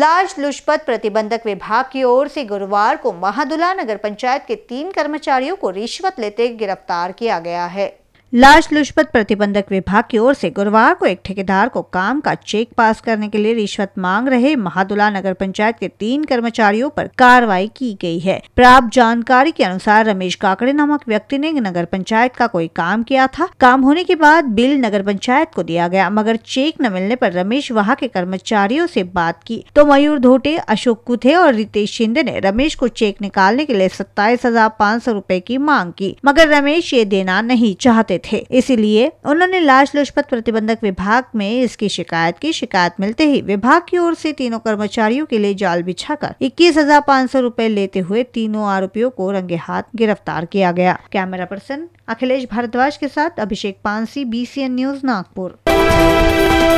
लाज लुजपत प्रतिबंधक विभाग की ओर से गुरुवार को महादुला नगर पंचायत के तीन कर्मचारियों को रिश्वत लेते गिरफ्तार किया गया है लाश लुष्पत प्रतिबंधक विभाग की ओर से गुरुवार को एक ठेकेदार को काम का चेक पास करने के लिए रिश्वत मांग रहे महादुला नगर पंचायत के तीन कर्मचारियों पर कार्रवाई की गई है प्राप्त जानकारी के अनुसार रमेश काकड़े नामक व्यक्ति ने नगर पंचायत का कोई काम किया था काम होने के बाद बिल नगर पंचायत को दिया गया मगर चेक न मिलने आरोप रमेश वहाँ के कर्मचारियों ऐसी बात की तो मयूर धोटे अशोक कुथे और रितेश शिंदे ने रमेश को चेक निकालने के लिए सत्ताईस हजार पाँच सौ रूपए की मांग की मगर रमेश ये देना नहीं चाहते थे इसीलिए उन्होंने लाश लुचपत प्रतिबंधक विभाग में इसकी शिकायत की शिकायत मिलते ही विभाग की ओर से तीनों कर्मचारियों के लिए जाल बिछा कर इक्कीस हजार पाँच सौ रूपए लेते हुए तीनों आरोपियों को रंगे हाथ गिरफ्तार किया गया कैमरा पर्सन अखिलेश भारद्वाज के साथ अभिषेक पानसी बी न्यूज नागपुर